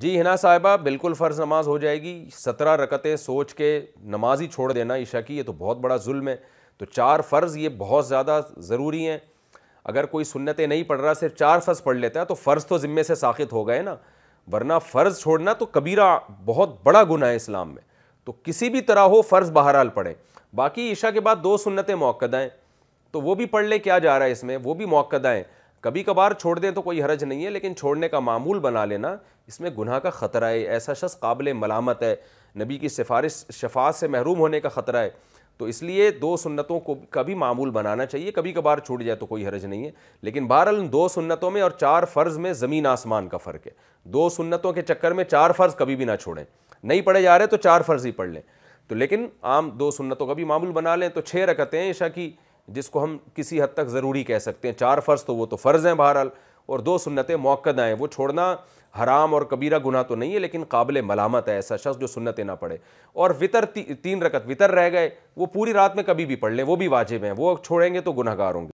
जी हिना साहिबा बिल्कुल फ़र्ज़ नमाज हो जाएगी सत्रह रकतें सोच के नमाज ही छोड़ देना ईशा की ये तो बहुत बड़ा जुल्म है तो चार फ़र्ज़ ये बहुत ज़्यादा ज़रूरी हैं अगर कोई सुन्नतें नहीं पढ़ रहा सिर्फ चार फ़र्ज़ पढ़ लेता है तो फ़र्ज़ तो ज़िम्मे से साखित हो गए ना वरना फ़र्ज़ छोड़ना तो कबीरा बहुत बड़ा गुना है इस्लाम में तो किसी भी तरह हो फ़र्ज़ बहरहाल पढ़े बाकी ईशा के बाद दो सुन्नतें मौकदाएँ तो वो भी पढ़ ले क्या जा रहा है इसमें वो भी मौकदाएँ कभी कभार छोड़ दें तो कोई हरज नहीं है लेकिन छोड़ने का मामूल बना लेना इसमें गुनाह का ख़तरा है ऐसा शख्स काबिल मलामत है नबी की सिफारिश शफात से महरूम होने का ख़तरा है तो इसलिए दो सुन्नतों को कभी मामूल बनाना चाहिए कभी कभार छूट जाए तो कोई हरज नहीं है लेकिन बहरहाल दो सुन्नतों में और चार फ़र्ज़ में ज़मीन आसमान का फ़र्क है दो सुन्नतों के चक्कर में चार फ़र्ज़ कभी भी ना छोड़ें नहीं पढ़े जा रहे तो चार फ़र्ज़ ही पढ़ लें तो लेकिन आम दो सुन्नतों का भी मामूल बना लें तो छः रकतें ईशा की जिसको हम किसी हद तक ज़रूरी कह सकते हैं चार फ़र्ज़ तो वो तो फ़र्ज़ हैं बहरहाल और दो सुन्नतें मौक़द हैं वो छोड़ना हराम और कबीरा गुना तो नहीं है लेकिन काबिल मलामत है ऐसा शख्स जो सुन्नतें ना पढ़े और वितर ती, तीन रकत वितर रह गए वो पूरी रात में कभी भी पढ़ लें वो भी वाजिब हैं वो छोड़ेंगे तो गुनागार होंगे